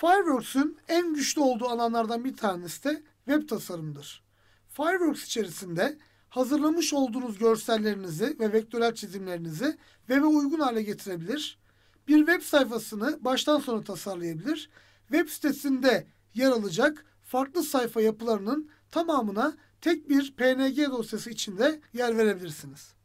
Fireworks'un en güçlü olduğu alanlardan bir tanesi de web tasarımdır. Fireworks içerisinde hazırlamış olduğunuz görsellerinizi ve vektörel çizimlerinizi web'e uygun hale getirebilir. Bir web sayfasını baştan sona tasarlayabilir. Web sitesinde yer alacak farklı sayfa yapılarının tamamına tek bir PNG dosyası içinde yer verebilirsiniz.